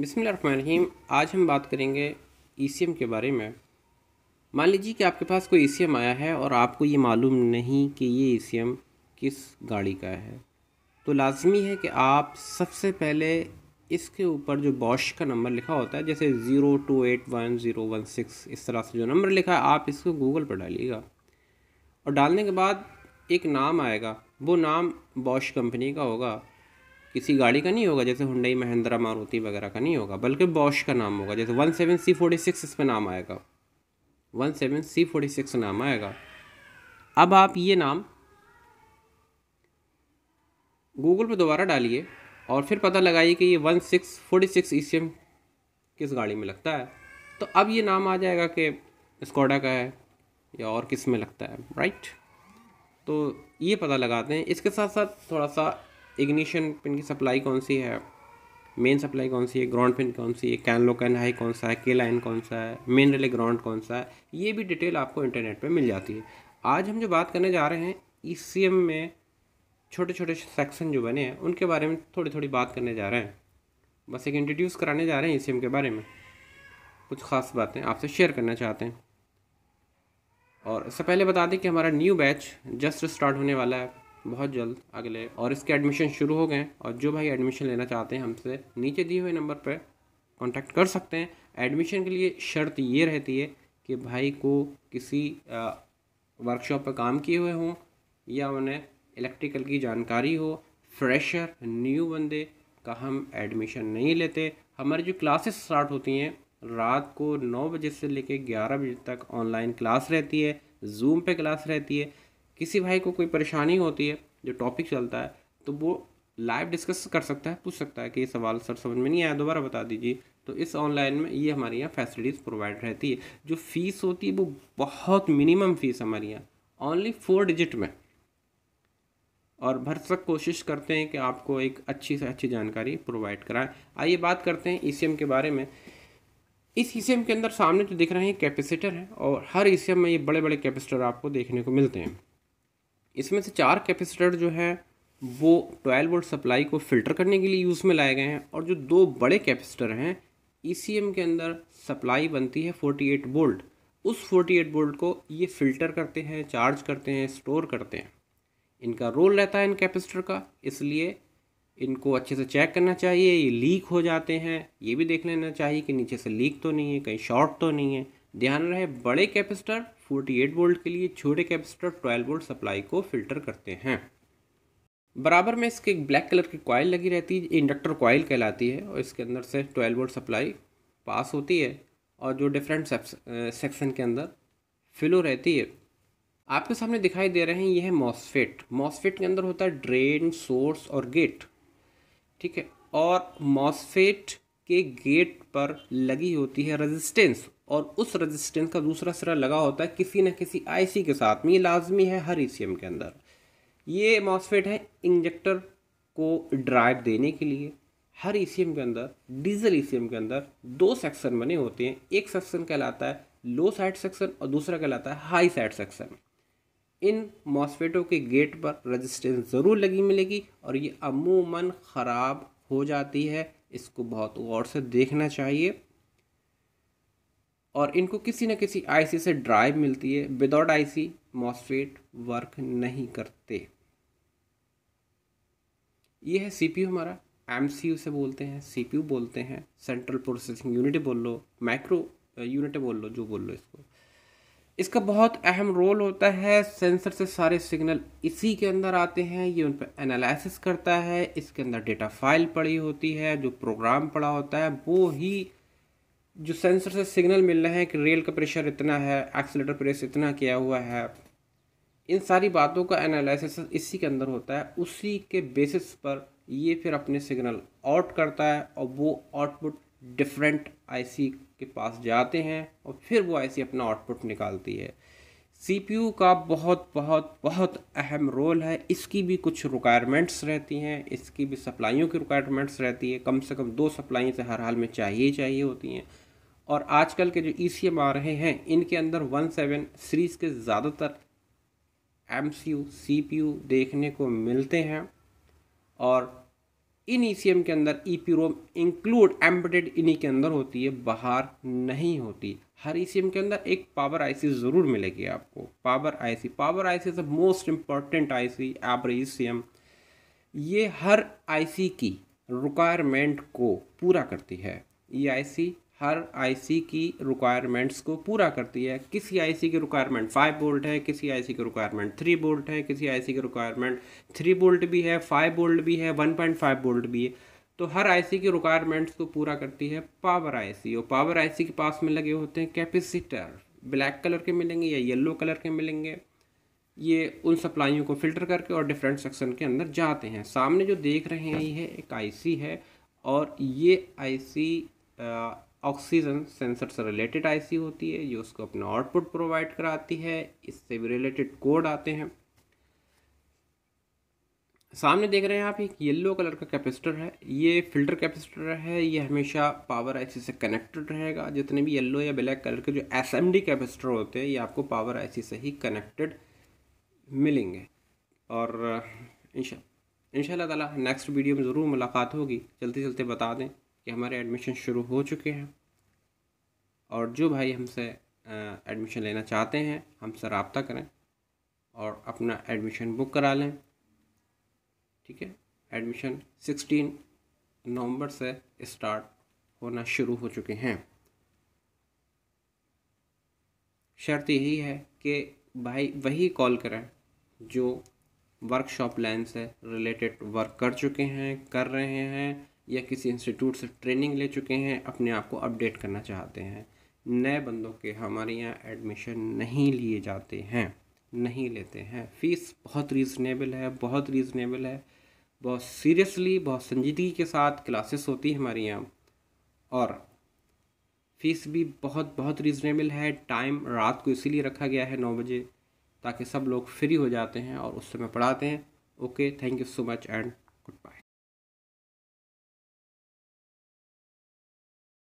बिसमीम आज हम बात करेंगे ई के बारे में मान लीजिए कि आपके पास कोई ई आया है और आपको ये मालूम नहीं कि ये ई किस गाड़ी का है तो लाजमी है कि आप सबसे पहले इसके ऊपर जो बॉश का नंबर लिखा होता है जैसे zero two eight one zero one six इस तरह से जो नंबर लिखा है आप इसको गूगल पर डालिएगा और डालने के बाद एक नाम आएगा वो नाम बॉश कंपनी का होगा किसी गाड़ी का नहीं होगा जैसे हुंडई महिंद्रा मारुति वगैरह का नहीं होगा बल्कि बॉश का नाम होगा जैसे one seven C forty six इस पर नाम आएगा one seven C forty six नाम आएगा अब आप ये नाम गूगल पर दोबारा डालिए और फिर पता लगाइए कि ये one six forty six E C M किस गाड़ी में लगता है तो अब ये नाम आ जाएगा कि स्कोडा का है या और किस में लगता है राइट तो ये पता लगाते हैं इसके साथ साथ थोड़ा सा इग्निशन पिन की सप्लाई कौन सी है मेन सप्लाई कौन सी है ग्राउंड पिन कौन सी है कैन लो कैन हाई कौन सा है के लाइन कौन सा है मेन रिले ग्राउंड कौन सा है ये भी डिटेल आपको इंटरनेट पे मिल जाती है आज हम जो बात करने जा रहे हैं ई में छोटे छोटे सेक्शन जो बने हैं उनके बारे में थोड़ी थोड़ी बात करने जा रहे हैं बस एक इंट्रोड्यूस कराने जा रहे हैं ई के बारे में कुछ ख़ास बातें आपसे शेयर करना चाहते हैं और इससे पहले बता दें कि हमारा न्यू बैच जस्ट स्टार्ट होने वाला है बहुत जल्द अगले और इसके एडमिशन शुरू हो गए और जो भाई एडमिशन लेना चाहते हैं हमसे नीचे दिए हुए नंबर पर कॉन्टैक्ट कर सकते हैं एडमिशन के लिए शर्त ये रहती है कि भाई को किसी वर्कशॉप पर काम किए हुए हों या उन्हें इलेक्ट्रिकल की जानकारी हो फ्रेशर न्यू बंदे का हम एडमिशन नहीं लेते हमारी जो क्लासेस स्टार्ट होती हैं रात को नौ बजे से लेकर ग्यारह बजे तक ऑनलाइन क्लास रहती है जूम पे क्लास रहती है किसी भाई को कोई परेशानी होती है जो टॉपिक चलता है तो वो लाइव डिस्कस कर सकता है पूछ सकता है कि ये सवाल सर समझ में नहीं आया दोबारा बता दीजिए तो इस ऑनलाइन में ये हमारे यहाँ फैसिलिटीज़ प्रोवाइड रहती है जो फ़ीस होती है वो बहुत मिनिमम फ़ीस हमारे यहाँ ओनली फोर डिजिट में और भर सक कोशिश करते हैं कि आपको एक अच्छी से अच्छी जानकारी प्रोवाइड कराएं आइए बात करते हैं ई e के बारे में इस ई e के अंदर सामने तो दिख रहे हैं कैपेसिटर है और हर ई e में ये बड़े बड़े कैपेसिटर आपको देखने को मिलते हैं इसमें से चार कैपेसिटर जो हैं वो 12 वोल्ट सप्लाई को फ़िल्टर करने के लिए यूज़ में लाए गए हैं और जो दो बड़े कैपेसिटर हैं ई e के अंदर सप्लाई बनती है 48 वोल्ट उस 48 वोल्ट को ये फ़िल्टर करते हैं चार्ज करते हैं स्टोर करते हैं इनका रोल रहता है इन कैपेसिटर का इसलिए इनको अच्छे से चेक करना चाहिए ये लीक हो जाते हैं ये भी देख लेना चाहिए कि नीचे से लीक तो नहीं है कहीं शॉर्ट तो नहीं है ध्यान रहे बड़े कैपेसिटर 48 वोल्ट के लिए छोटे कैपेसिटर 12 वोल्ट सप्लाई को फिल्टर करते हैं बराबर में इसके एक ब्लैक कलर की कॉयल लगी रहती है इंडक्टर कॉयल कहलाती है और इसके अंदर से 12 वोल्ट सप्लाई पास होती है और जो डिफरेंट सेक्शन के अंदर फिलो रहती है आपके सामने दिखाई दे रहे हैं यह है मॉसफेट मॉसफेट के अंदर होता है ड्रेन सोर्स और गेट ठीक है और मॉसफेट के गेट पर लगी होती है रेजिस्टेंस और उस रेजिस्टेंस का दूसरा सिरा लगा होता है किसी न किसी आईसी के साथ में ये लाजमी है हर ई e के अंदर ये मॉसफेट है इंजेक्टर को ड्राइव देने के लिए हर ई e के अंदर डीजल ई e के अंदर दो सेक्शन बने होते हैं एक सेक्शन कहलाता है लो साइड सेक्शन और दूसरा कहलाता है हाई साइड सेक्शन इन मॉसफेटों के गेट पर रेजिस्टेंस ज़रूर लगी मिलेगी और ये अमूमन ख़राब हो जाती है इसको बहुत गौर से देखना चाहिए और इनको किसी न किसी आईसी से ड्राइव मिलती है विदाउट आईसी मॉसफेट वर्क नहीं करते ये है सीपीयू हमारा एमसीयू से बोलते हैं सीपीयू बोलते हैं सेंट्रल प्रोसेसिंग यूनिट बोल लो माइक्रो यूनिट बोल लो जो बोल लो इसको इसका बहुत अहम रोल होता है सेंसर से सारे सिग्नल इसी के अंदर आते हैं ये उन पर एनालिसिस करता है इसके अंदर डेटा फाइल पड़ी होती है जो प्रोग्राम पड़ा होता है वो ही जो सेंसर से सिग्नल मिल रहे हैं कि रेल का प्रेशर इतना है एक्सीटर प्रेस इतना किया हुआ है इन सारी बातों का एनालिसिस इसी के अंदर होता है उसी के बेसिस पर ये फिर अपने सिग्नल आउट करता है और वो आउटपुट डिफरेंट आईसी के पास जाते हैं और फिर वो आईसी अपना आउटपुट निकालती है सीपीयू का बहुत बहुत बहुत अहम रोल है इसकी भी कुछ रिक्वायरमेंट्स रहती हैं इसकी भी सप्लाइयों की रिक्वायरमेंट्स रहती है कम से कम दो से हर हाल में चाहिए चाहिए होती हैं और आजकल के जो ई सी एम आ रहे हैं इनके अंदर वन सेवन सीरीज़ के ज़्यादातर M C U C P U देखने को मिलते हैं और इन ई के अंदर ई रोम इंक्लूड एम्बेडेड इन्हीं के अंदर होती है बाहर नहीं होती हर ई के अंदर एक पावर आईसी ज़रूर मिलेगी आपको पावर आईसी पावर आईसी सी मोस्ट इंपॉर्टेंट आईसी सी एवर ये हर आई की रिक्वायरमेंट को पूरा करती है ई आई हर आईसी की रिक्वायरमेंट्स को पूरा करती है किसी आईसी की रिक्वायरमेंट फाइव बोल्ट है किसी आईसी की रिक्वायरमेंट थ्री बोल्ट है किसी आईसी की रिक्वायरमेंट थ्री बोल्ट भी है फाइव बोल्ट भी है वन पॉइंट फाइव बोल्ट भी है तो हर आईसी की रिक्वायरमेंट्स को पूरा करती है पावर आईसी और पावर आईसी के पास में लगे होते हैं कैपेसिटर ब्लैक कलर के मिलेंगे या येलो कलर के मिलेंगे ये उन सप्लाइयों को फिल्टर करके और डिफरेंट सेक्शन के अंदर जाते हैं सामने जो देख रहे हैं ये है एक आईसी है और ये आईसी ऑक्सीजन सेंसर से रिलेटेड आईसी होती है जो उसको अपना आउटपुट प्रोवाइड कराती है इससे भी रिलेटेड कोड आते हैं सामने देख रहे हैं आप एक येलो कलर का कैपेसिटर है ये फिल्टर कैपेसिटर है ये हमेशा पावर आईसी से कनेक्टेड रहेगा जितने भी येलो या ब्लैक कलर के जो एसएमडी कैपेसिटर होते हैं ये आपको पावर आईसी से ही कनेक्टेड मिलेंगे और इंशा इंशाल्लाह ताला नेक्स्ट वीडियो में ज़रूर मुलाकात होगी चलते चलते बता दें कि हमारे एडमिशन शुरू हो चुके हैं और जो भाई हमसे एडमिशन लेना चाहते हैं हमसे रबता करें और अपना एडमिशन बुक करा लें ठीक है एडमिशन सिक्सटीन नवंबर से स्टार्ट होना शुरू हो चुके हैं शर्त यही है कि भाई वही कॉल करें जो वर्कशॉप लाइन से रिलेटेड वर्क कर चुके हैं कर रहे हैं या किसी इंस्टीट्यूट से ट्रेनिंग ले चुके हैं अपने आप को अपडेट करना चाहते हैं नए बंदों के हमारे यहाँ एडमिशन नहीं लिए जाते हैं नहीं लेते हैं फ़ीस बहुत रीज़नेबल है बहुत रीज़नेबल है बहुत सीरियसली बहुत संजीदगी के साथ क्लासेस होती है हमारे यहाँ और फ़ीस भी बहुत बहुत रीज़नेबल है टाइम रात को इसीलिए रखा गया है नौ बजे ताकि सब लोग फ्री हो जाते हैं और उस समय पढ़ाते हैं okay thank you so much and good bye